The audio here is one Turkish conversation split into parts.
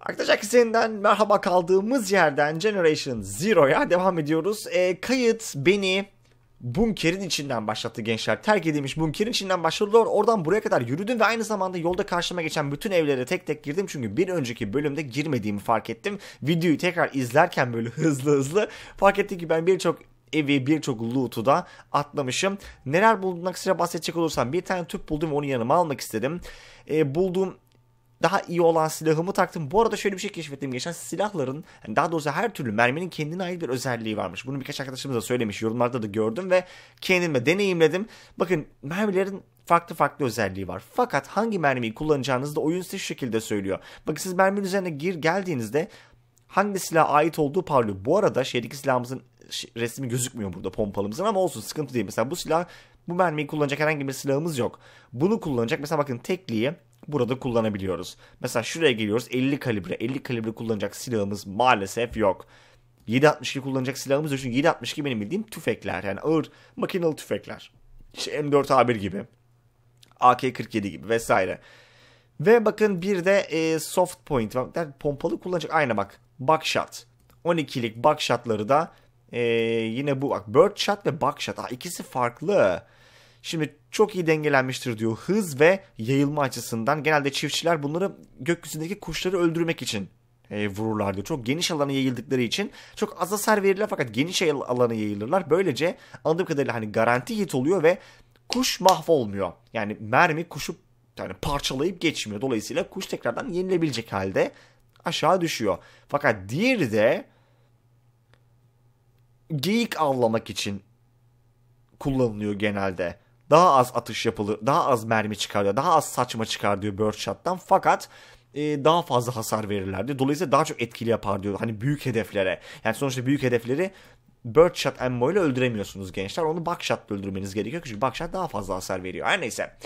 Arkadaşlar sizden merhaba kaldığımız yerden Generation Zero'ya devam ediyoruz. E, kayıt beni bunkerin içinden başlattı gençler. Terk edilmiş bunkerin içinden başladılar. Oradan buraya kadar yürüdüm ve aynı zamanda yolda karşıma geçen bütün evlere tek tek girdim. Çünkü bir önceki bölümde girmediğimi fark ettim. Videoyu tekrar izlerken böyle hızlı hızlı fark ettim ki ben birçok evi birçok loot'u da atlamışım. Neler bulduğumdan kısaca bahsedecek olursam bir tane tüp buldum ve onu yanıma almak istedim. E, bulduğum daha iyi olan silahımı taktım. Bu arada şöyle bir şey keşfettim geçen silahların yani daha doğrusu her türlü merminin kendine ait bir özelliği varmış. Bunu birkaç arkadaşımız da söylemiş yorumlarda da gördüm ve kendime deneyimledim. Bakın mermilerin farklı farklı özelliği var. Fakat hangi mermiyi kullanacağınızı da oyun size şekilde söylüyor. Bakın siz merminin üzerine gir geldiğinizde hangi silaha ait olduğu parlıyor. Bu arada şeydeki silahımızın resmi gözükmüyor burada pompalımızın ama olsun sıkıntı değil. Mesela bu silah bu mermiyi kullanacak herhangi bir silahımız yok. Bunu kullanacak mesela bakın tekliği burada kullanabiliyoruz. Mesela şuraya geliyoruz 50 kalibre. 50 kalibre kullanacak silahımız maalesef yok. 7.62 kullanacak silahımız yok. Çünkü 7.62 benim bildiğim tüfekler. Yani ağır makinalı tüfekler. İşte M4A1 gibi. AK-47 gibi vesaire. Ve bakın bir de e, soft point. Pompalı kullanacak. Aynı bak. Buckshot. 12'lik buckshotları da e, yine bu. Bak birdshot ve buckshot. Aa, ikisi farklı. Şimdi çok iyi dengelenmiştir diyor. Hız ve yayılma açısından genelde çiftçiler bunları gökyüzündeki kuşları öldürmek için e, vururlar diyor. Çok geniş alanı yayıldıkları için çok az hasar verirler fakat geniş alanı yayılırlar. Böylece anladığım kadarıyla hani garanti hit oluyor ve kuş mahvolmuyor. Yani mermi kuşu yani parçalayıp geçmiyor. Dolayısıyla kuş tekrardan yenilebilecek halde aşağı düşüyor. Fakat diğeri de geyik avlamak için kullanılıyor genelde daha az atış yapılır, daha az mermi çıkarıyor, daha az saçma çıkar diyor Birdshot'tan. Fakat e, daha fazla hasar verirlerdi. Dolayısıyla daha çok etkili yapar diyor. Hani büyük hedeflere. Yani sonuçta büyük hedefleri Birdshot ammo ile öldüremiyorsunuz gençler. Onu Buckshot ile öldürmeniz gerekiyor. Çünkü Buckshot daha fazla hasar veriyor. Her neyse.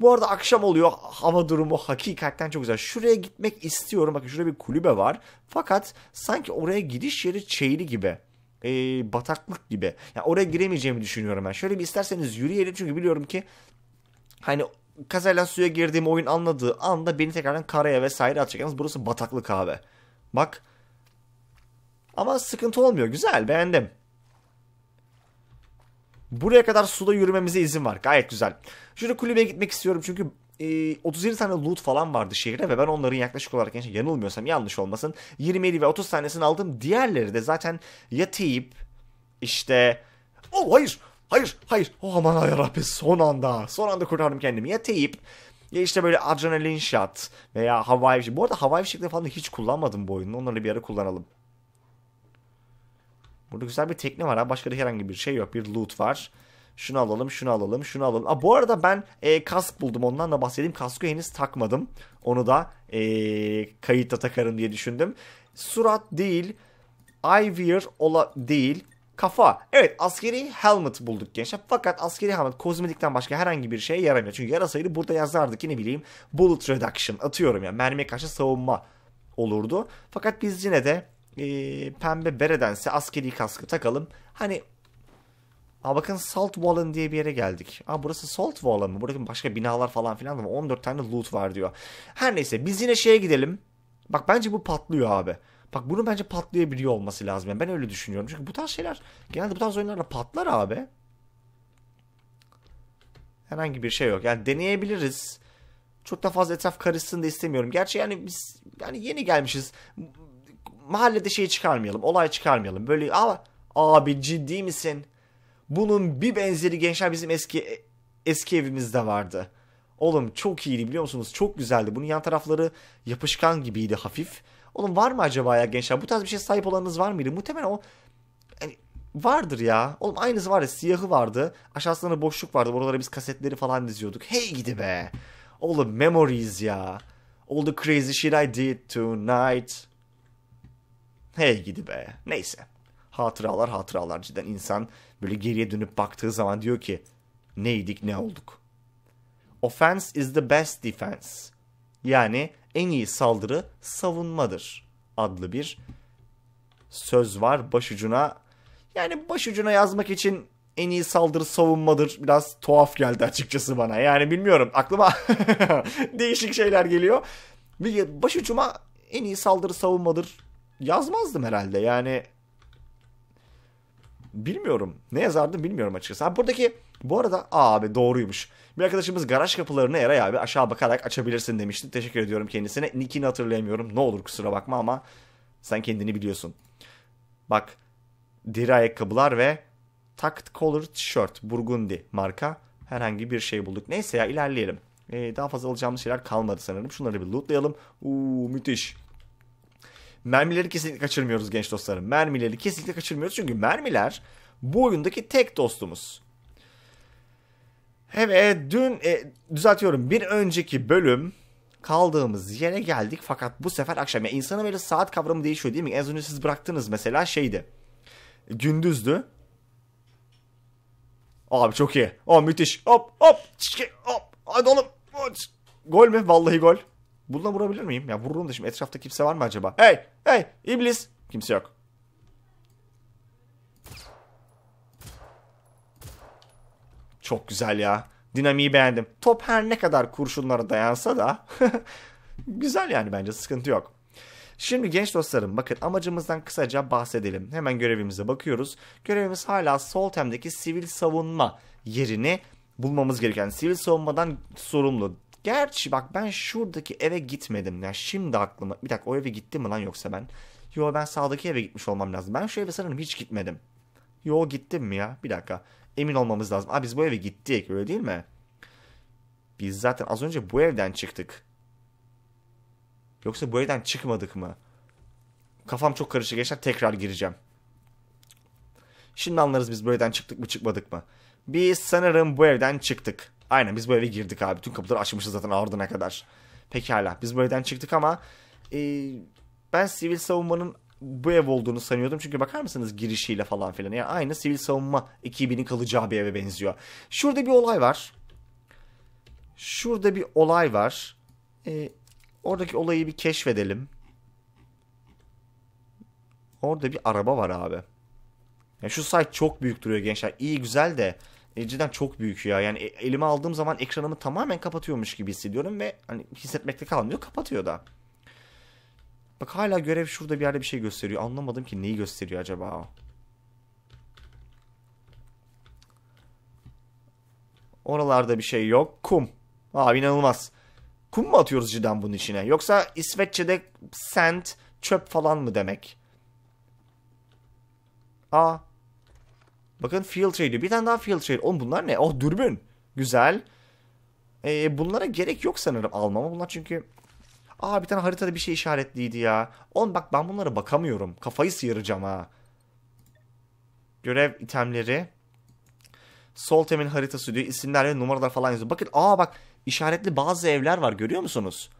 Bu arada akşam oluyor. Hava durumu hakikaten çok güzel. Şuraya gitmek istiyorum. Bakın şurada bir kulübe var. Fakat sanki oraya gidiş yeri çeyli gibi e, bataklık gibi. Yani oraya giremeyeceğimi düşünüyorum ben. Şöyle bir isterseniz yürüyelim çünkü biliyorum ki hani kazayla suya girdiğim oyun anladığı anda beni tekrardan karaya vesaire atacak. Yalnız burası bataklık abi. Bak. Ama sıkıntı olmuyor. Güzel beğendim. Buraya kadar suda yürümemize izin var. Gayet güzel. Şurada kulübeye gitmek istiyorum çünkü e, 37 tane loot falan vardı şehirde ve ben onların yaklaşık olarak şey, yanılmıyorsam yanlış olmasın 27 ve 30 tanesini aldım. Diğerleri de zaten ya teyip işte oh hayır hayır hayır oh aman yarabbim son anda son anda kurtardım kendimi ya ya işte böyle adrenalin shot veya havai fişek. Bu arada havai fişekleri falan da hiç kullanmadım bu oyunda. Onları bir ara kullanalım. Burada güzel bir tekne var ha. Başka da herhangi bir şey yok. Bir loot var. Şunu alalım, şunu alalım, şunu alalım. Aa, bu arada ben e, kask buldum. Ondan da bahsedeyim. Kaskı henüz takmadım. Onu da e, kayıtta takarım diye düşündüm. Surat değil, eyewear değil, kafa. Evet askeri helmet bulduk gençler. Fakat askeri helmet kozmetikten başka herhangi bir şeye yaramıyor. Çünkü yarasaydı burada yazardı ki ne bileyim bullet reduction atıyorum ya. Yani, mermiye karşı savunma olurdu. Fakat biz yine de e, pembe beredense askeri kaskı takalım. Hani Aa bakın Salt Wallen diye bir yere geldik. Aa burası Salt Wallen mı? Burada başka binalar falan filan da var. 14 tane loot var diyor. Her neyse biz yine şeye gidelim. Bak bence bu patlıyor abi. Bak bunu bence patlayabiliyor olması lazım. Yani ben öyle düşünüyorum. Çünkü bu tarz şeyler genelde bu tarz oyunlarda patlar abi. Herhangi bir şey yok. Yani deneyebiliriz. Çok da fazla etraf karışsın da istemiyorum. Gerçi yani biz yani yeni gelmişiz. Mahallede şey çıkarmayalım. Olay çıkarmayalım. Böyle ama abi ciddi misin? Bunun bir benzeri gençler bizim eski eski evimizde vardı. Oğlum çok iyiydi biliyor musunuz? Çok güzeldi. Bunun yan tarafları yapışkan gibiydi hafif. Oğlum var mı acaba ya gençler? Bu tarz bir şey sahip olanınız var mıydı? Muhtemelen o yani vardır ya. Oğlum aynısı vardı. Siyahı vardı. Aşağısında da boşluk vardı. Oralara biz kasetleri falan diziyorduk. Hey gidi be. Oğlum memories ya. All the crazy shit I did tonight. Hey gidi be. Neyse hatıralar hatıralar cidden insan böyle geriye dönüp baktığı zaman diyor ki neydik ne olduk. Offense is the best defense. Yani en iyi saldırı savunmadır adlı bir söz var başucuna. Yani başucuna yazmak için en iyi saldırı savunmadır biraz tuhaf geldi açıkçası bana. Yani bilmiyorum aklıma değişik şeyler geliyor. Başucuma en iyi saldırı savunmadır yazmazdım herhalde. Yani Bilmiyorum. Ne yazardım bilmiyorum açıkçası. Abi buradaki bu arada abi doğruymuş. Bir arkadaşımız garaj kapılarını Eray abi aşağı bakarak açabilirsin demişti. Teşekkür ediyorum kendisine. Nick'ini hatırlayamıyorum. Ne olur kusura bakma ama sen kendini biliyorsun. Bak deri ayakkabılar ve tucked collar tişört burgundi marka herhangi bir şey bulduk. Neyse ya ilerleyelim. Ee, daha fazla alacağımız şeyler kalmadı sanırım. Şunları bir lootlayalım. Uuu müthiş. Mermileri kesinlikle kaçırmıyoruz genç dostlarım. Mermileri kesinlikle kaçırmıyoruz çünkü mermiler bu oyundaki tek dostumuz. Evet dün e, düzeltiyorum bir önceki bölüm kaldığımız yere geldik fakat bu sefer akşam. Yani insanın böyle saat kavramı değişiyor değil mi? En önce siz bıraktınız mesela şeydi. Gündüzdü. Abi çok iyi. O oh, müthiş. Hop hop. Hop. Hadi oğlum. Gol mü? Vallahi gol. Bununla vurabilir miyim? Ya vururum da şimdi etrafta kimse var mı acaba? Hey! Hey! İblis. Kimse yok. Çok güzel ya. Dinamiği beğendim. Top her ne kadar kurşunlara dayansa da güzel yani bence sıkıntı yok. Şimdi genç dostlarım bakın amacımızdan kısaca bahsedelim. Hemen görevimize bakıyoruz. Görevimiz hala Soltem'deki sivil savunma yerini bulmamız gereken. sivil savunmadan sorumlu Gerçi bak ben şuradaki eve gitmedim. Yani şimdi aklıma bir dakika o eve gittim mi lan yoksa ben? Yo ben sağdaki eve gitmiş olmam lazım. Ben şu eve sanırım hiç gitmedim. Yo gittim mi ya? Bir dakika. Emin olmamız lazım. Aa biz bu eve gittik öyle değil mi? Biz zaten az önce bu evden çıktık. Yoksa bu evden çıkmadık mı? Kafam çok karışık. Geçen tekrar gireceğim. Şimdi anlarız biz bu evden çıktık mı çıkmadık mı. Biz sanırım bu evden çıktık. Aynen biz bu eve girdik abi. Bütün kapıları açmışız zaten ardına kadar. Pekala biz bu evden çıktık ama e, ben sivil savunmanın bu ev olduğunu sanıyordum. Çünkü bakar mısınız girişiyle falan filan. Yani aynı sivil savunma ekibinin kalacağı bir eve benziyor. Şurada bir olay var. Şurada bir olay var. E, oradaki olayı bir keşfedelim. Orada bir araba var abi. Yani şu site çok büyük duruyor gençler. İyi güzel de e, cidden çok büyük ya. Yani e, elime aldığım zaman ekranımı tamamen kapatıyormuş gibi hissediyorum ve hani hissetmekte kalmıyor. Kapatıyor da. Bak hala görev şurada bir yerde bir şey gösteriyor. Anlamadım ki neyi gösteriyor acaba Oralarda bir şey yok. Kum. Abi inanılmaz. Kum mu atıyoruz cidden bunun içine? Yoksa İsveççe'de sand, çöp falan mı demek? Aa Bakın field şey diyor. Bir tane daha field şey. Oğlum bunlar ne? Oh dürbün. Güzel. Ee, bunlara gerek yok sanırım almama. Bunlar çünkü... Aa bir tane haritada bir şey işaretliydi ya. On bak ben bunlara bakamıyorum. Kafayı sıyıracağım ha. Görev itemleri. Sol temin haritası diyor. İsimler ve numaralar falan yazıyor. Bakın aa bak işaretli bazı evler var görüyor musunuz?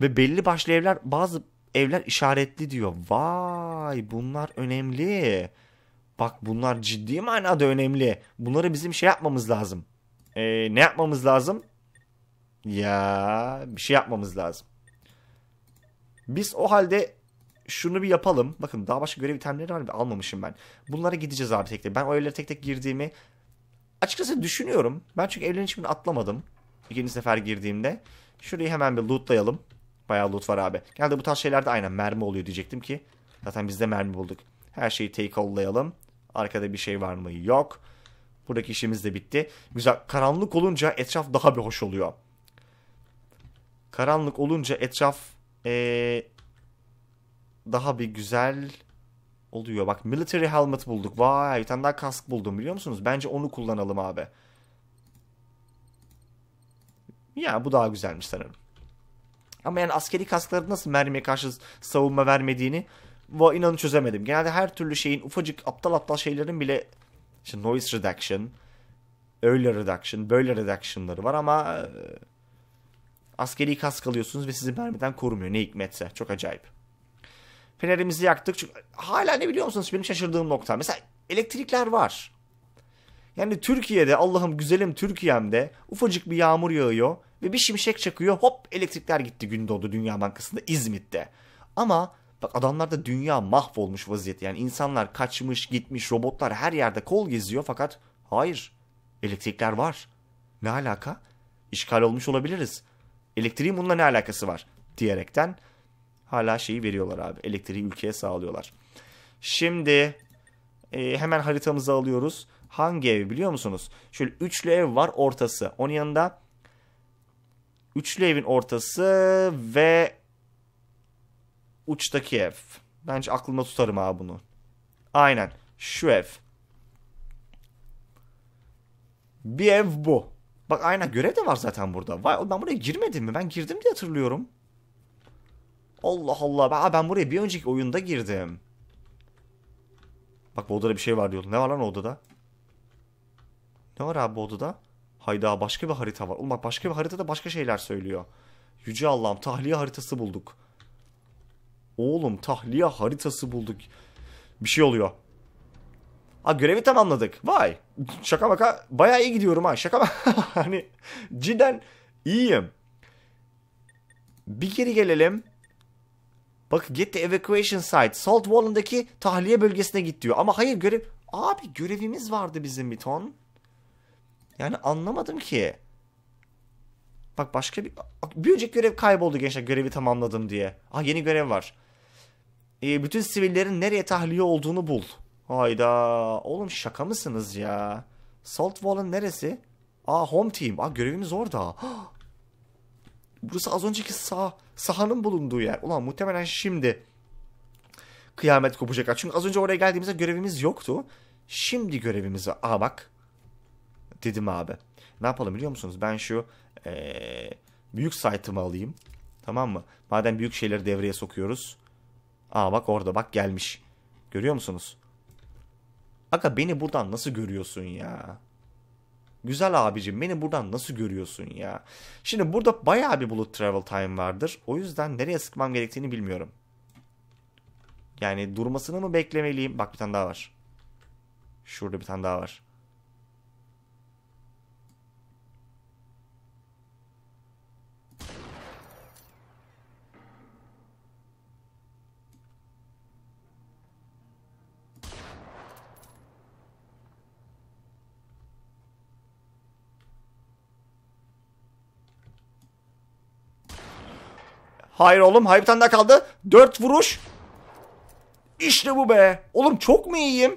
Ve belli başlı evler bazı evler işaretli diyor. Vay bunlar önemli bak bunlar ciddi manada önemli. Bunları bizim şey yapmamız lazım. E, ne yapmamız lazım? Ya bir şey yapmamız lazım. Biz o halde şunu bir yapalım. Bakın daha başka görev itemleri var almamışım ben. Bunlara gideceğiz abi tek tek. Ben o evlere tek tek girdiğimi açıkçası düşünüyorum. Ben çünkü evlerin hiçbirini atlamadım. İkinci sefer girdiğimde. Şurayı hemen bir lootlayalım. Bayağı loot var abi. Genelde bu tarz şeylerde aynen mermi oluyor diyecektim ki. Zaten biz de mermi bulduk. Her şeyi take all'layalım. Arkada bir şey var mı? Yok. Buradaki işimiz de bitti. Güzel. Karanlık olunca etraf daha bir hoş oluyor. Karanlık olunca etraf ee, daha bir güzel oluyor. Bak military helmet bulduk. Vay bir tane daha kask buldum biliyor musunuz? Bence onu kullanalım abi. Ya bu daha güzelmiş sanırım. Ama yani askeri kaskların nasıl mermiye karşı savunma vermediğini bu inanın çözemedim. Genelde her türlü şeyin ufacık aptal aptal şeylerin bile işte noise reduction, öyle reduction, böyle reduction'ları var ama e, askeri kask alıyorsunuz ve sizi mermiden korumuyor. Ne hikmetse. Çok acayip. Fenerimizi yaktık. Çünkü hala ne biliyor musunuz? Benim şaşırdığım nokta. Mesela elektrikler var. Yani Türkiye'de Allah'ım güzelim Türkiye'mde ufacık bir yağmur yağıyor ve bir şimşek çakıyor. Hop elektrikler gitti Gündoğdu Dünya Bankası'nda İzmit'te. Ama Bak adamlarda dünya mahvolmuş vaziyette. Yani insanlar kaçmış, gitmiş, robotlar her yerde kol geziyor fakat hayır. Elektrikler var. Ne alaka? İşgal olmuş olabiliriz. Elektriğin bununla ne alakası var? Diyerekten hala şeyi veriyorlar abi. Elektriği ülkeye sağlıyorlar. Şimdi e, hemen haritamızı alıyoruz. Hangi ev biliyor musunuz? Şöyle üçlü ev var ortası. Onun yanında üçlü evin ortası ve uçtaki ev. Bence aklımda tutarım abi bunu. Aynen. Şu ev. Bir ev bu. Bak aynen görev de var zaten burada. Vay, ben buraya girmedim mi? Ben girdim diye hatırlıyorum. Allah Allah. Ben, ben buraya bir önceki oyunda girdim. Bak bu odada bir şey var diyor. Ne var lan odada? Ne var abi bu odada? Hayda başka bir harita var. Oğlum bak başka bir haritada başka şeyler söylüyor. Yüce Allah'ım tahliye haritası bulduk. Oğlum tahliye haritası bulduk. Bir şey oluyor. Ha görevi tamamladık. Vay. Şaka baka bayağı iyi gidiyorum ha. Şaka hani cidden iyiyim. Bir geri gelelim. Bak get the evacuation site. Salt wallındaki tahliye bölgesine git diyor. Ama hayır görev... Abi görevimiz vardı bizim bir ton. Yani anlamadım ki. Bak başka bir... Bir önceki görev kayboldu gençler görevi tamamladım diye. Ah yeni görev var. Ee, bütün sivillerin nereye tahliye olduğunu bul. Hayda. Oğlum şaka mısınız ya? Saltwall'ın neresi? Aa home team. Aa görevimiz orada. Burası az önceki sağ sahanın bulunduğu yer. Ulan muhtemelen şimdi kıyamet kopacak. Çünkü az önce oraya geldiğimizde görevimiz yoktu. Şimdi görevimizi, var. Aa bak. Dedim abi. Ne yapalım biliyor musunuz? Ben şu ee, büyük site'ımı alayım. Tamam mı? Madem büyük şeyleri devreye sokuyoruz. Aa bak orada bak gelmiş. Görüyor musunuz? Aga beni buradan nasıl görüyorsun ya? Güzel abicim beni buradan nasıl görüyorsun ya? Şimdi burada baya bir bullet travel time vardır. O yüzden nereye sıkmam gerektiğini bilmiyorum. Yani durmasını mı beklemeliyim? Bak bir tane daha var. Şurada bir tane daha var. Hayır oğlum. Hayır bir tane daha kaldı. Dört vuruş. İşte bu be. Oğlum çok mu iyiyim?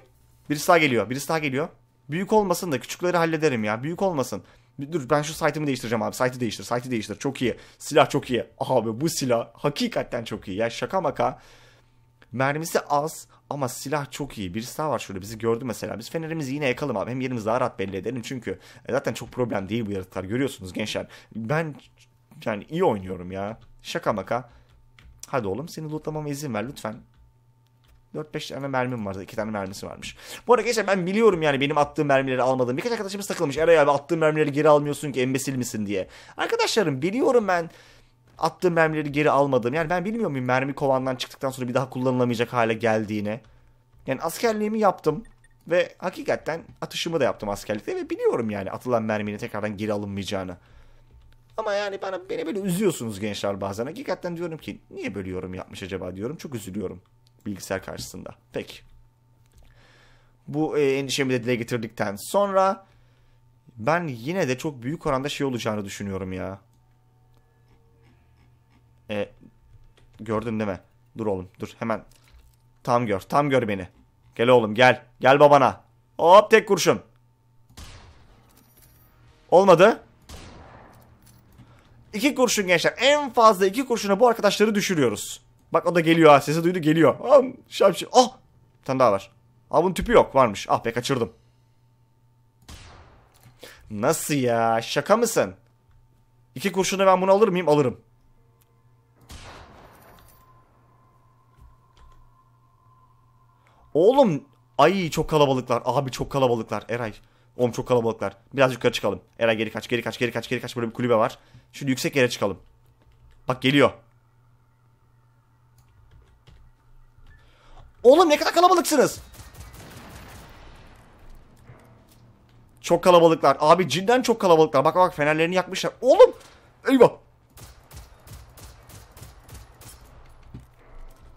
Birisi daha geliyor. Birisi daha geliyor. Büyük olmasın da küçükleri hallederim ya. Büyük olmasın. Dur ben şu site'ımı değiştireceğim abi. Site'ı değiştir. Site'ı değiştir. Çok iyi. Silah çok iyi. Abi bu silah hakikaten çok iyi. Ya şaka maka. Mermisi az ama silah çok iyi. Birisi daha var şurada bizi gördü mesela. Biz fenerimizi yine yakalım abi. Hem yerimizi daha rahat belli edelim. Çünkü e, zaten çok problem değil bu yaratıklar. Görüyorsunuz gençler. Ben yani iyi oynuyorum ya. Şaka maka. Hadi oğlum seni lootlamama izin ver lütfen. 4-5 tane mermim vardı. 2 tane mermisi varmış. Bu arada gençler ben biliyorum yani benim attığım mermileri almadım. Birkaç arkadaşımız takılmış. Eray abi attığım mermileri geri almıyorsun ki embesil misin diye. Arkadaşlarım biliyorum ben attığım mermileri geri almadım. Yani ben bilmiyor muyum mermi kovandan çıktıktan sonra bir daha kullanılamayacak hale geldiğini. Yani askerliğimi yaptım. Ve hakikaten atışımı da yaptım askerlikte ve biliyorum yani atılan merminin tekrardan geri alınmayacağını. Ama yani bana beni böyle üzüyorsunuz gençler bazen. Hakikaten diyorum ki niye böyle yorum yapmış acaba diyorum. Çok üzülüyorum bilgisayar karşısında. Peki. Bu e, endişemi de dile getirdikten sonra ben yine de çok büyük oranda şey olacağını düşünüyorum ya. E, gördün değil mi? Dur oğlum dur hemen. Tam gör tam gör beni. Gel oğlum gel. Gel babana. Hop tek kurşun. Olmadı. İki kurşun gençler. En fazla iki kurşuna bu arkadaşları düşürüyoruz. Bak o da geliyor ha. Sesi duydu geliyor. Ah şapşı. Ah. Bir tane daha var. Aa bunun tüpü yok. Varmış. Ah be kaçırdım. Nasıl ya? Şaka mısın? İki kurşunu ben bunu alır mıyım? Alırım. Oğlum. Ay çok kalabalıklar. Abi çok kalabalıklar. Eray. Oğlum çok kalabalıklar. Biraz yukarı çıkalım. Eray geri kaç, geri kaç, geri kaç, geri kaç. Böyle bir kulübe var. Şimdi yüksek yere çıkalım. Bak geliyor. Oğlum ne kadar kalabalıksınız. Çok kalabalıklar. Abi cidden çok kalabalıklar. Bak bak fenerlerini yakmışlar. Oğlum. Eyvah.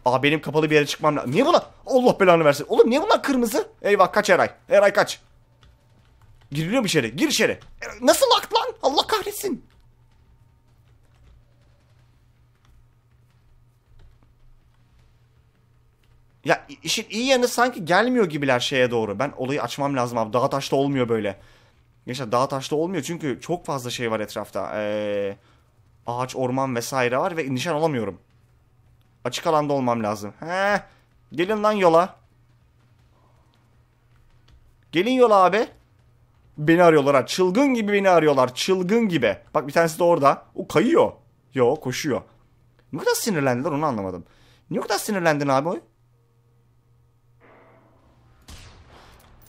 Aa benim kapalı bir yere çıkmam lazım. Niye bunlar? Allah belanı versin. Oğlum niye bunlar kırmızı? Eyvah kaç Eray. Eray kaç. Giriliyor mu içeri? Gir içeri. E, nasıl akt lan? Allah kahretsin. Ya işin iyi yanı sanki gelmiyor gibiler şeye doğru. Ben olayı açmam lazım abi. Dağ taşta olmuyor böyle. Gerçekten dağ taşta olmuyor çünkü çok fazla şey var etrafta. Ee, ağaç, orman vesaire var ve nişan alamıyorum. Açık alanda olmam lazım. He. Gelin lan yola. Gelin yola abi. Beni arıyorlar ha. Çılgın gibi beni arıyorlar. Çılgın gibi. Bak bir tanesi de orada. O kayıyor. Yo koşuyor. Ne kadar sinirlendiler onu anlamadım. Niye o kadar sinirlendin abi oy?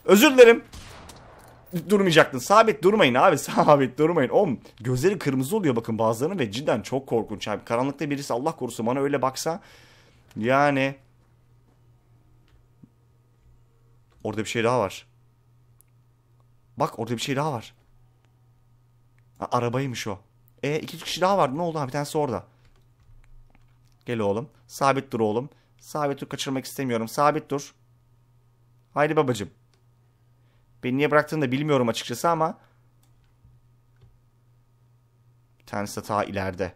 Özür dilerim. Durmayacaktın. Sabit durmayın abi. Sabit durmayın. Om, gözleri kırmızı oluyor bakın bazılarının ve cidden çok korkunç abi. Karanlıkta birisi Allah korusun bana öyle baksa. Yani. Orada bir şey daha var. Bak orada bir şey daha var. Ha, arabaymış o. E iki kişi daha vardı. Ne oldu ha? Bir tanesi orada. Gel oğlum. Sabit dur oğlum. Sabit dur kaçırmak istemiyorum. Sabit dur. Haydi babacım. Beni niye bıraktığını da bilmiyorum açıkçası ama. Bir tanesi de ta ileride.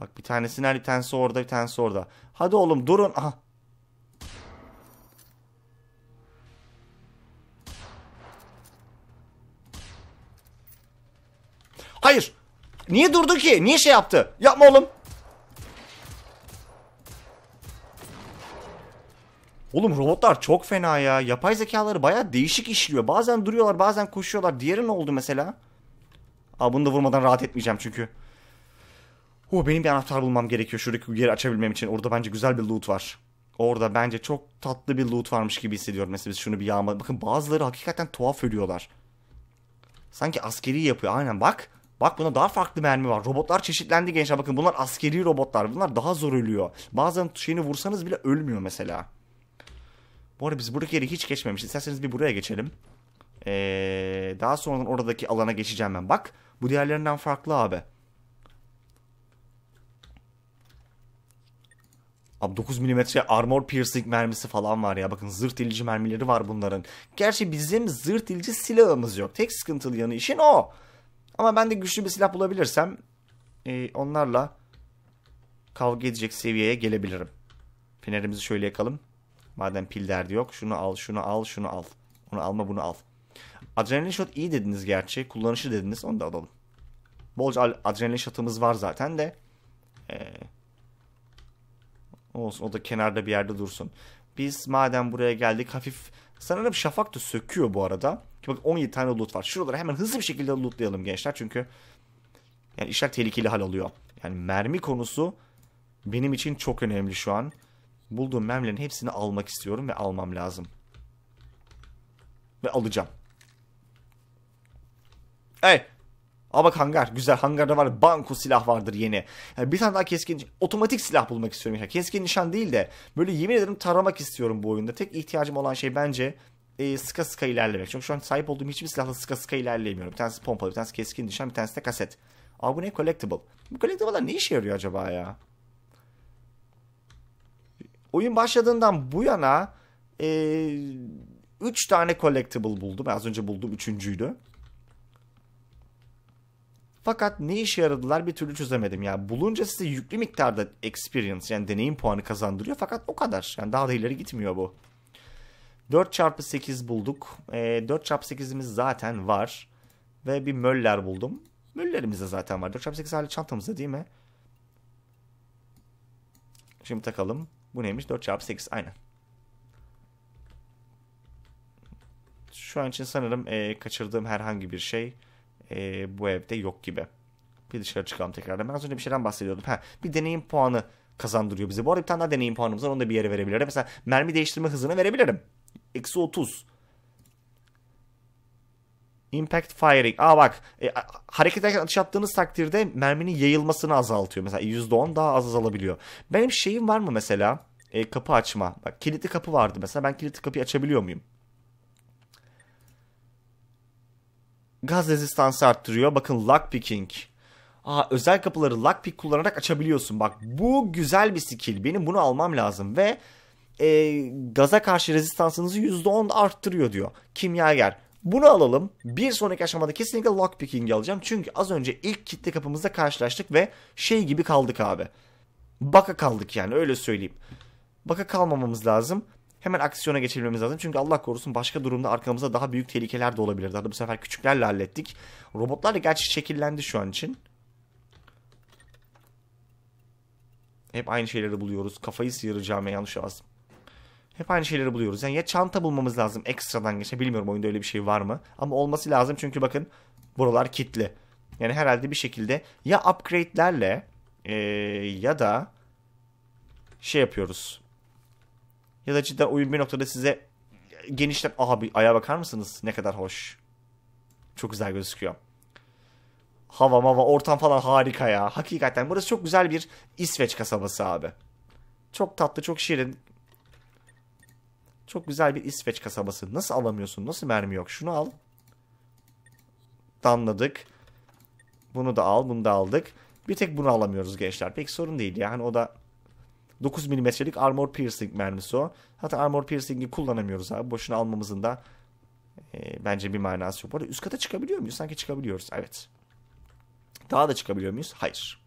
Bak bir tanesi nerede bir tanesi orada bir tanesi orada. Hadi oğlum durun. Aha Hayır. Niye durdu ki? Niye şey yaptı? Yapma oğlum. Oğlum robotlar çok fena ya. Yapay zekaları baya değişik işliyor. Bazen duruyorlar bazen koşuyorlar. Diğeri ne oldu mesela? Aa bunu da vurmadan rahat etmeyeceğim çünkü. Oo benim bir anahtar bulmam gerekiyor şuradaki yeri açabilmem için. Orada bence güzel bir loot var. Orada bence çok tatlı bir loot varmış gibi hissediyorum. Mesela biz şunu bir yağma... Bakın bazıları hakikaten tuhaf ölüyorlar. Sanki askeri yapıyor. Aynen bak. Bak buna daha farklı mermi var. Robotlar çeşitlendi gençler. Bakın bunlar askeri robotlar. Bunlar daha zor ölüyor. Bazen şeyini vursanız bile ölmüyor mesela. Bu arada biz buradaki yeri hiç geçmemişiz. İsterseniz bir buraya geçelim. Ee, daha sonradan oradaki alana geçeceğim ben. Bak bu diğerlerinden farklı abi. Abi 9 mm armor piercing mermisi falan var ya. Bakın zırh delici mermileri var bunların. Gerçi bizim zırh delici silahımız yok. Tek sıkıntılı yanı işin o. Ama ben de güçlü bir silah bulabilirsem e, onlarla kavga edecek seviyeye gelebilirim. Fenerimizi şöyle yakalım. Madem pil derdi yok. Şunu al, şunu al, şunu al. Onu alma, bunu al. Adrenalin shot iyi dediniz gerçi. Kullanışı dediniz. Onu da alalım. Bolca adrenalin shot'ımız var zaten de. Ee, olsun o da kenarda bir yerde dursun. Biz madem buraya geldik hafif Sanırım şafak da söküyor bu arada. Bak 17 tane loot var. Şuraları hemen hızlı bir şekilde lootlayalım gençler. Çünkü yani işler tehlikeli hal alıyor. Yani mermi konusu benim için çok önemli şu an. Bulduğum mermilerin hepsini almak istiyorum ve almam lazım. Ve alacağım. Hey! Aa bak hangar güzel hangarda var banku silah vardır yeni. Yani bir tane daha keskin otomatik silah bulmak istiyorum. Yani keskin nişan değil de böyle yemin ederim taramak istiyorum bu oyunda. Tek ihtiyacım olan şey bence e, sıka sıka ilerlemek. Çünkü şu an sahip olduğum hiçbir silahla sıka sıka ilerleyemiyorum. Bir tanesi pompalı, bir tanesi keskin nişan, bir tanesi de kaset. Aa bu ne collectible? Bu collectible'lar ne işe yarıyor acaba ya? Oyun başladığından bu yana 3 e, üç tane collectible buldum. Az önce buldum üçüncüydü. Fakat ne işe yaradılar bir türlü çözemedim. Yani bulunca size yüklü miktarda experience yani deneyim puanı kazandırıyor fakat o kadar. Yani daha da ileri gitmiyor bu. 4 çarpı 8 bulduk. E, ee, 4 çarpı 8'imiz zaten var. Ve bir Möller buldum. Möllerimiz de zaten var. 4 çarpı 8 hali çantamızda değil mi? Şimdi takalım. Bu neymiş? 4 çarpı 8 aynen. Şu an için sanırım e, kaçırdığım herhangi bir şey e, bu evde yok gibi. Bir dışarı çıkalım tekrardan. Ben az önce bir şeyden bahsediyordum. Ha, bir deneyim puanı kazandırıyor bize. Bu arada bir tane daha deneyim puanımız var. Onu da bir yere verebilirim. Mesela mermi değiştirme hızını verebilirim. Eksi 30. Impact firing. Aa bak e, hareket ederken atış attığınız takdirde merminin yayılmasını azaltıyor. Mesela %10 daha az azalabiliyor. Benim şeyim var mı mesela? E, kapı açma. Bak kilitli kapı vardı mesela. Ben kilitli kapıyı açabiliyor muyum? Gaz rezistansı arttırıyor. Bakın lockpicking. Aa, özel kapıları lockpick kullanarak açabiliyorsun. Bak bu güzel bir skill. Benim bunu almam lazım ve e, gaza karşı rezistansınızı %10 arttırıyor diyor. Kimyager. Bunu alalım. Bir sonraki aşamada kesinlikle Lockpicking alacağım. Çünkü az önce ilk kitle kapımızda karşılaştık ve şey gibi kaldık abi. Baka kaldık yani öyle söyleyeyim. Baka kalmamamız lazım hemen aksiyona geçebilmemiz lazım. Çünkü Allah korusun başka durumda arkamızda daha büyük tehlikeler de olabilir. Daha da bu sefer küçüklerle hallettik. Robotlar da gerçi şekillendi şu an için. Hep aynı şeyleri buluyoruz. Kafayı sıyıracağım yanlış lazım. Hep aynı şeyleri buluyoruz. Yani ya çanta bulmamız lazım ekstradan geçe. Bilmiyorum oyunda öyle bir şey var mı? Ama olması lazım çünkü bakın buralar kitli. Yani herhalde bir şekilde ya upgrade'lerle ee, ya da şey yapıyoruz ya da cidden oyun bir noktada size genişlet. bir aya bakar mısınız? Ne kadar hoş. Çok güzel gözüküyor. Hava mava ortam falan harika ya. Hakikaten burası çok güzel bir İsveç kasabası abi. Çok tatlı çok şirin. Çok güzel bir İsveç kasabası. Nasıl alamıyorsun? Nasıl mermi yok? Şunu al. Damladık. Bunu da al. Bunu da aldık. Bir tek bunu alamıyoruz gençler. Pek sorun değil. Yani o da 9 milimetrelik armor piercing mermisi o. Hatta armor piercing'i kullanamıyoruz abi. Boşuna almamızın da e, bence bir manası yok. Bu arada üst kata çıkabiliyor muyuz? Sanki çıkabiliyoruz. Evet. Daha da çıkabiliyor muyuz? Hayır.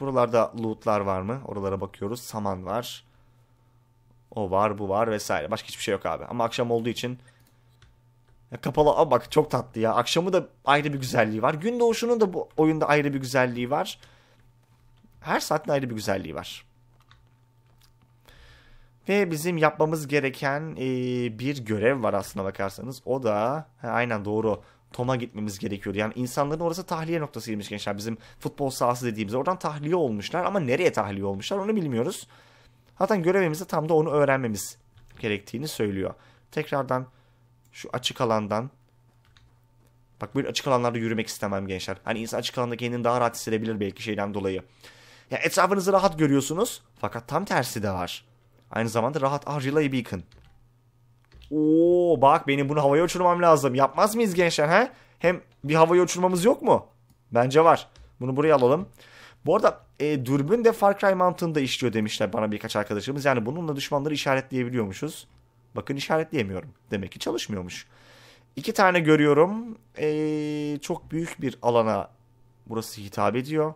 Buralarda lootlar var mı? Oralara bakıyoruz. Saman var. O var, bu var vesaire. Başka hiçbir şey yok abi. Ama akşam olduğu için ya kapalı ama bak çok tatlı ya. Akşamı da ayrı bir güzelliği var. Gün doğuşunun da bu oyunda ayrı bir güzelliği var her saatin ayrı bir güzelliği var. Ve bizim yapmamız gereken e, bir görev var aslında bakarsanız. O da he, aynen doğru. Tom'a gitmemiz gerekiyor. Yani insanların orası tahliye noktasıymış gençler. Bizim futbol sahası dediğimiz. Oradan tahliye olmuşlar ama nereye tahliye olmuşlar onu bilmiyoruz. Hatta görevimizde tam da onu öğrenmemiz gerektiğini söylüyor. Tekrardan şu açık alandan Bak böyle açık alanlarda yürümek istemem gençler. Hani insan açık alanda kendini daha rahat hissedebilir belki şeyden dolayı. Ya etrafınızı rahat görüyorsunuz. Fakat tam tersi de var. Aynı zamanda rahat harcayabilin. Oo bak benim bunu havaya uçurmam lazım. Yapmaz mıyız gençler he? Hem bir havaya uçurmamız yok mu? Bence var. Bunu buraya alalım. Bu arada e, dürbün de Far Cry mantığında işliyor demişler bana birkaç arkadaşımız. Yani bununla düşmanları işaretleyebiliyormuşuz. Bakın işaretleyemiyorum. Demek ki çalışmıyormuş. İki tane görüyorum. E, çok büyük bir alana burası hitap ediyor.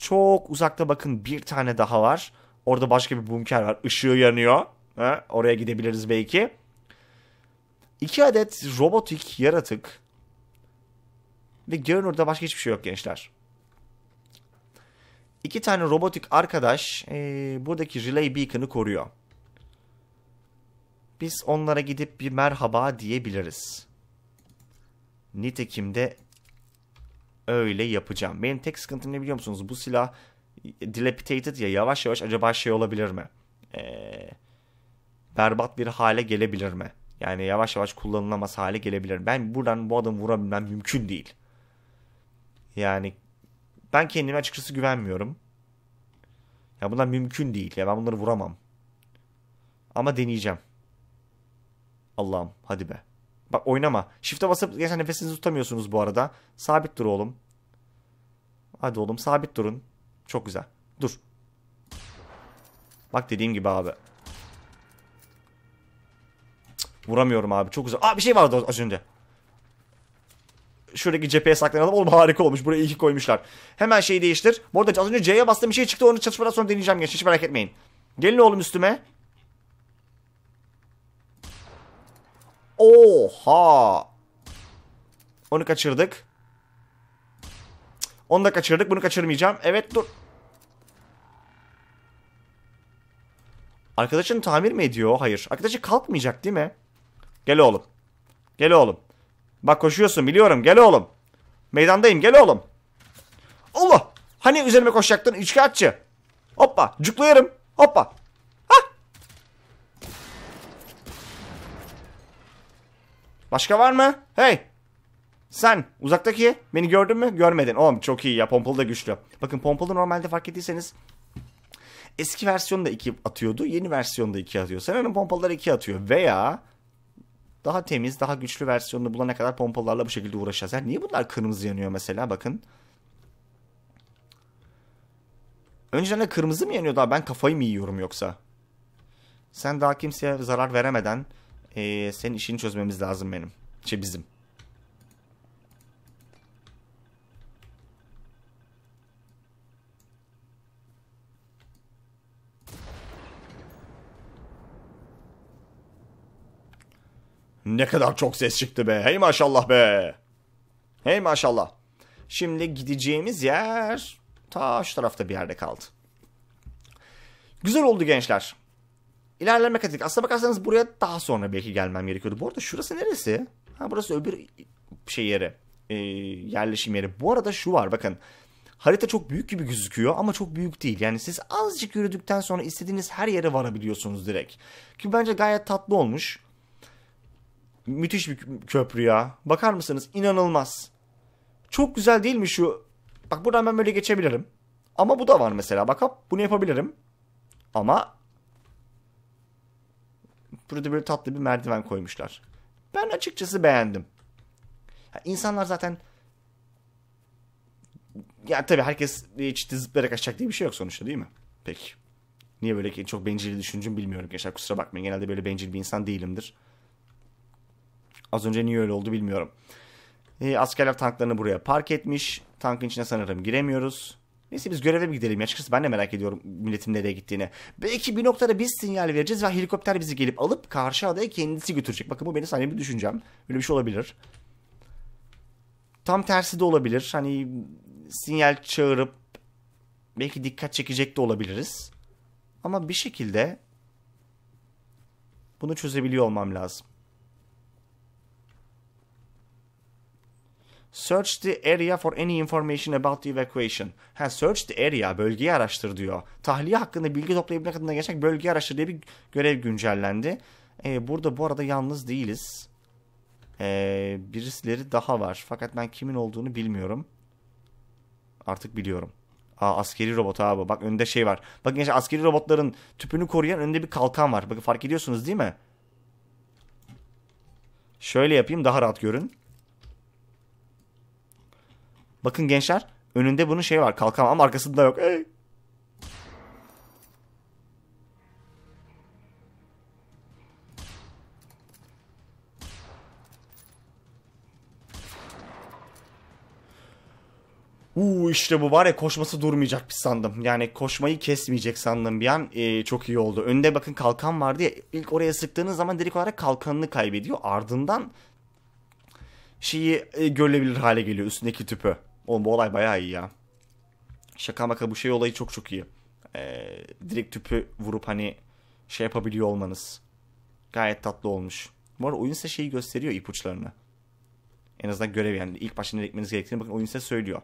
Çok uzakta bakın bir tane daha var. Orada başka bir bunker var. Işığı yanıyor. Ha? Oraya gidebiliriz belki. İki adet robotik yaratık. Ve görün orada başka hiçbir şey yok gençler. İki tane robotik arkadaş e, buradaki relay beacon'ı koruyor. Biz onlara gidip bir merhaba diyebiliriz. Nitekim de öyle yapacağım. Benim tek sıkıntım ne biliyor musunuz? Bu silah dilapidated ya yavaş yavaş acaba şey olabilir mi? Ee, berbat bir hale gelebilir mi? Yani yavaş yavaş kullanılamaz hale gelebilir. Ben buradan bu adamı vurabilmem mümkün değil. Yani ben kendime açıkçası güvenmiyorum. Ya bunlar mümkün değil. Ya ben bunları vuramam. Ama deneyeceğim. Allah'ım hadi be. Bak oynama. Shift'e basıp geçen nefesinizi tutamıyorsunuz bu arada. Sabit dur oğlum. Hadi oğlum sabit durun. Çok güzel. Dur. Bak dediğim gibi abi. vuramıyorum abi. Çok güzel. Aa bir şey vardı az önce. Şuradaki cepheye saklanalım. Oğlum harika olmuş. Buraya iki koymuşlar. Hemen şeyi değiştir. Bu arada az önce C'ye bastığım bir şey çıktı. Onu çatışmadan sonra deneyeceğim gençler. Hiç merak etmeyin. Gelin oğlum üstüme. Oha. Onu kaçırdık. Onu da kaçırdık. Bunu kaçırmayacağım. Evet dur. Arkadaşın tamir mi ediyor? Hayır. Arkadaşı kalkmayacak değil mi? Gel oğlum. Gel oğlum. Bak koşuyorsun biliyorum. Gel oğlum. Meydandayım. Gel oğlum. Allah. Hani üzerime koşacaktın üçkağıtçı. Hoppa. Cuklayarım. Hoppa. Başka var mı? Hey! Sen uzaktaki beni gördün mü? Görmedin. Oğlum çok iyi ya. Pompalı da güçlü. Bakın pompalı normalde fark ettiyseniz eski versiyonda 2 atıyordu. Yeni versiyonda 2 atıyor. Sanırım pompalılar 2 atıyor. Veya daha temiz, daha güçlü versiyonunu bulana kadar pompalarla bu şekilde uğraşacağız. Yani niye bunlar kırmızı yanıyor mesela? Bakın. Önceden de kırmızı mı yanıyordu abi? Ben kafayı mı yiyorum yoksa? Sen daha kimseye zarar veremeden e, senin işini çözmemiz lazım benim. Şey bizim. Ne kadar çok ses çıktı be. Hey maşallah be. Hey maşallah. Şimdi gideceğimiz yer ta şu tarafta bir yerde kaldı. Güzel oldu gençler. İlerleme kat ettik. Aslına bakarsanız buraya daha sonra belki gelmem gerekiyordu. Bu arada şurası neresi? Ha burası öbür şey yeri. E, yerleşim yeri. Bu arada şu var bakın. Harita çok büyük gibi gözüküyor ama çok büyük değil. Yani siz azıcık yürüdükten sonra istediğiniz her yere varabiliyorsunuz direkt. Ki bence gayet tatlı olmuş. Müthiş bir köprü ya. Bakar mısınız? İnanılmaz. Çok güzel değil mi şu? Bak buradan ben böyle geçebilirim. Ama bu da var mesela. Bak hop bunu yapabilirim. Ama Burada böyle tatlı bir merdiven koymuşlar. Ben açıkçası beğendim. Ya insanlar zaten ya tabii herkes çiti zıplayarak açacak diye bir şey yok sonuçta değil mi? Peki. Niye böyle ki çok bencil düşüncüm bilmiyorum gençler kusura bakmayın. Genelde böyle bencil bir insan değilimdir. Az önce niye öyle oldu bilmiyorum. E, askerler tanklarını buraya park etmiş. Tankın içine sanırım giremiyoruz. Neyse biz göreve mi gidelim ya? Açıkçası ben de merak ediyorum milletin nereye gittiğini. Belki bir noktada biz sinyal vereceğiz ve helikopter bizi gelip alıp karşı adaya kendisi götürecek. Bakın bu benim saniye bir düşüncem. öyle bir şey olabilir. Tam tersi de olabilir. Hani sinyal çağırıp belki dikkat çekecek de olabiliriz. Ama bir şekilde bunu çözebiliyor olmam lazım. Search the area for any information about the evacuation. Ha, search the area, bölgeyi araştır diyor. Tahliye hakkında bilgi toplayabilmek adına gerçek bölgeyi araştır diye bir görev güncellendi. Ee, burada bu arada yalnız değiliz. Ee, birisileri daha var. Fakat ben kimin olduğunu bilmiyorum. Artık biliyorum. Aa askeri robot abi. Bak önde şey var. Bakın gençler askeri robotların tüpünü koruyan önde bir kalkan var. Bakın fark ediyorsunuz değil mi? Şöyle yapayım daha rahat görün. Bakın gençler önünde bunun şey var kalkan ama arkasında yok. Ey. Uuu işte bu var ya koşması durmayacak bir sandım. Yani koşmayı kesmeyecek sandım bir an. Ee, çok iyi oldu. Önde bakın kalkan vardı ya. İlk oraya sıktığınız zaman direkt olarak kalkanını kaybediyor. Ardından şeyi e, görülebilir hale geliyor üstündeki tüpü. Oğlum bu olay bayağı iyi ya. Şaka maka bu şey olayı çok çok iyi. Ee, direkt tüpü vurup hani şey yapabiliyor olmanız. Gayet tatlı olmuş. Bu arada oyun size şeyi gösteriyor ipuçlarını. En azından görev yani ilk başta ne ekmeniz gerektiğini bakın oyun size söylüyor.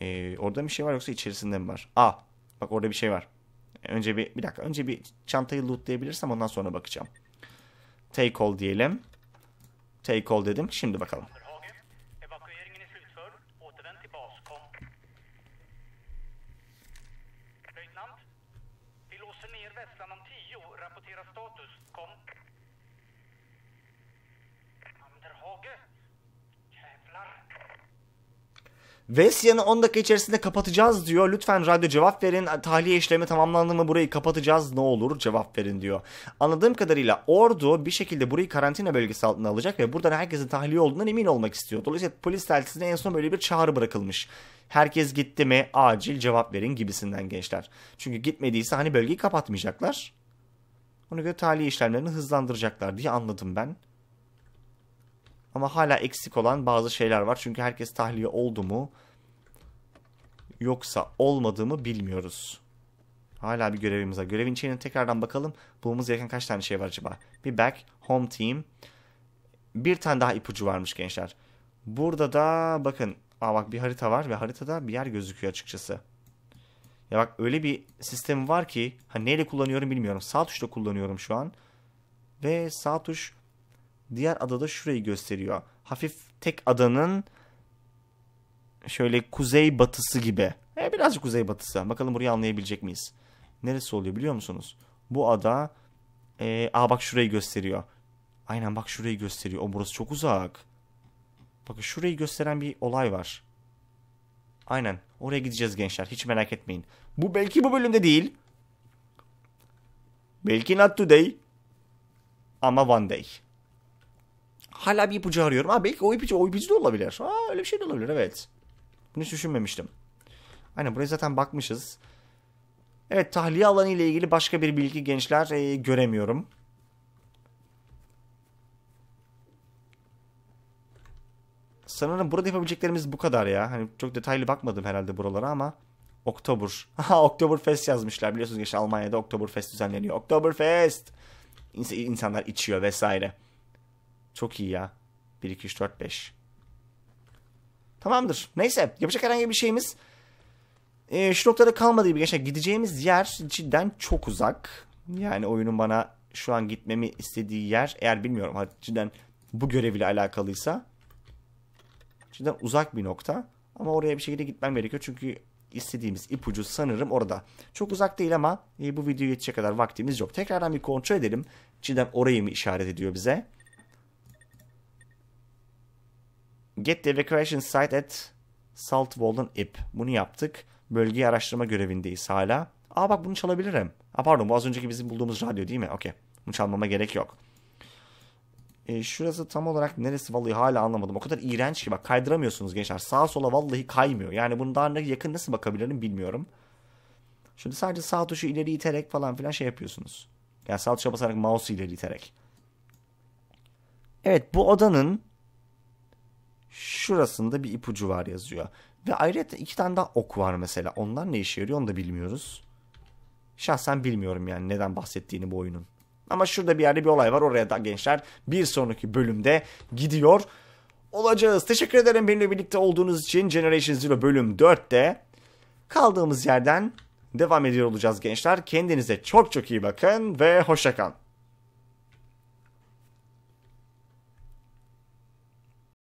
Ee, orada bir şey var yoksa içerisinde mi var? Aa bak orada bir şey var. Önce bir, bir dakika önce bir çantayı lootlayabilirsem ondan sonra bakacağım. Take all diyelim. Take all dedim. Şimdi bakalım. Vesya'nı 10 dakika içerisinde kapatacağız diyor. Lütfen radyo cevap verin. Tahliye işlemi tamamlandı mı burayı kapatacağız ne olur cevap verin diyor. Anladığım kadarıyla ordu bir şekilde burayı karantina bölgesi altına alacak ve buradan herkesin tahliye olduğundan emin olmak istiyor. Dolayısıyla polis telsizine en son böyle bir çağrı bırakılmış. Herkes gitti mi acil cevap verin gibisinden gençler. Çünkü gitmediyse hani bölgeyi kapatmayacaklar. Ona göre tahliye işlemlerini hızlandıracaklar diye anladım ben. Ama hala eksik olan bazı şeyler var. Çünkü herkes tahliye oldu mu yoksa olmadı mı bilmiyoruz. Hala bir görevimiz var. Görevin içine tekrardan bakalım. Bulmamız gereken kaç tane şey var acaba? Bir back, home team. Bir tane daha ipucu varmış gençler. Burada da bakın. Aa bak bir harita var ve haritada bir yer gözüküyor açıkçası. Ya bak öyle bir sistem var ki hani neyle kullanıyorum bilmiyorum. Sağ tuşla kullanıyorum şu an. Ve sağ tuş diğer adada şurayı gösteriyor. Hafif tek adanın şöyle kuzey batısı gibi. E, birazcık kuzey batısı. Bakalım burayı anlayabilecek miyiz? Neresi oluyor biliyor musunuz? Bu ada e, aa bak şurayı gösteriyor. Aynen bak şurayı gösteriyor. O burası çok uzak. Bakın şurayı gösteren bir olay var. Aynen. Oraya gideceğiz gençler. Hiç merak etmeyin. Bu belki bu bölümde değil. Belki not today. Ama one day. Hala bir ipucu arıyorum. Ha belki o ipucu, o ipucu da olabilir. Aa öyle bir şey de olabilir evet. Bunu hiç düşünmemiştim. Aynen buraya zaten bakmışız. Evet tahliye alanı ile ilgili başka bir bilgi gençler e, göremiyorum. Sanırım burada yapabileceklerimiz bu kadar ya. Hani çok detaylı bakmadım herhalde buralara ama. Oktober. Ha Oktoberfest yazmışlar biliyorsunuz gençler Almanya'da Oktoberfest düzenleniyor. Oktoberfest. İnsanlar içiyor vesaire. Çok iyi ya. 1, 2, 3, 4, 5. Tamamdır. Neyse yapacak herhangi bir şeyimiz e, şu noktada kalmadı gibi gençler. Gideceğimiz yer cidden çok uzak. Yani oyunun bana şu an gitmemi istediği yer eğer bilmiyorum cidden bu görevle alakalıysa cidden uzak bir nokta. Ama oraya bir şekilde gitmem gerekiyor çünkü istediğimiz ipucu sanırım orada. Çok uzak değil ama e, bu videoya yetecek kadar vaktimiz yok. Tekrardan bir kontrol edelim. Cidden orayı mı işaret ediyor bize? Get the evacuation site at Saltwall'dan ip. Bunu yaptık. Bölgeyi araştırma görevindeyiz hala. Aa bak bunu çalabilirim. Aa pardon bu az önceki bizim bulduğumuz radyo değil mi? Okey. Bunu çalmama gerek yok. E, şurası tam olarak neresi vallahi hala anlamadım. O kadar iğrenç ki bak kaydıramıyorsunuz gençler. Sağa sola vallahi kaymıyor. Yani bunu daha yakın nasıl bakabilirim bilmiyorum. Şimdi sadece sağ tuşu ileri iterek falan filan şey yapıyorsunuz. Yani sağ tuşa basarak mouse ileri iterek. Evet bu odanın şurasında bir ipucu var yazıyor. Ve ayrıca iki tane daha ok var mesela. Onlar ne işe yarıyor onu da bilmiyoruz. Şahsen bilmiyorum yani neden bahsettiğini bu oyunun. Ama şurada bir yerde bir olay var. Oraya da gençler bir sonraki bölümde gidiyor olacağız. Teşekkür ederim benimle birlikte olduğunuz için. Generation Zero bölüm 4'te kaldığımız yerden devam ediyor olacağız gençler. Kendinize çok çok iyi bakın ve hoşça hoşçakalın.